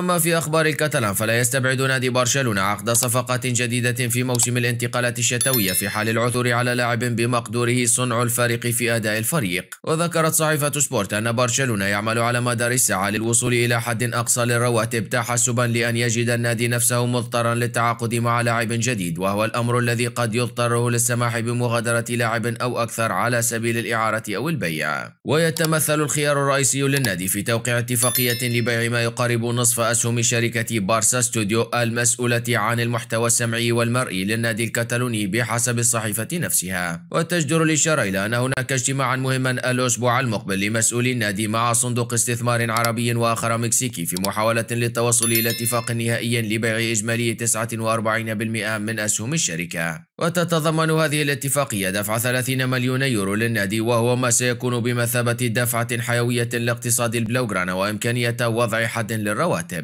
أما في أخبار الكتلان فلا يستبعد نادي برشلونة عقد صفقات جديدة في موسم الانتقالات الشتوية في حال العثور على لاعب بمقدوره صنع الفارق في أداء الفريق وذكرت صحيفة سبورت أن برشلونة يعمل على مدار الساعة للوصول إلى حد أقصى للرواتب تحسبا لأن يجد النادي نفسه مضطرا للتعاقد مع لاعب جديد وهو الأمر الذي قد يضطره للسماح بمغادرة لاعب أو أكثر على سبيل الإعارة أو البيع ويتمثل الخيار الرئيسي للنادي في توقيع اتفاقية لبيع ما يقارب نصف أسهم شركة بارسا ستوديو المسؤولة عن المحتوى السمعي والمرئي للنادي الكتالوني بحسب الصحيفة نفسها وتجدر الإشارة إلى أن هناك اجتماعا مهما الأسبوع المقبل لمسؤولي النادي مع صندوق استثمار عربي وآخر مكسيكي في محاولة للتوصل إلى اتفاق نهائي لبيع إجمالي 49% من أسهم الشركة وتتضمن هذه الاتفاقية دفع 30 مليون يورو للنادي وهو ما سيكون بمثابة دفعة حيوية لاقتصاد البلوغرانا وإمكانية وضع حد للرواتب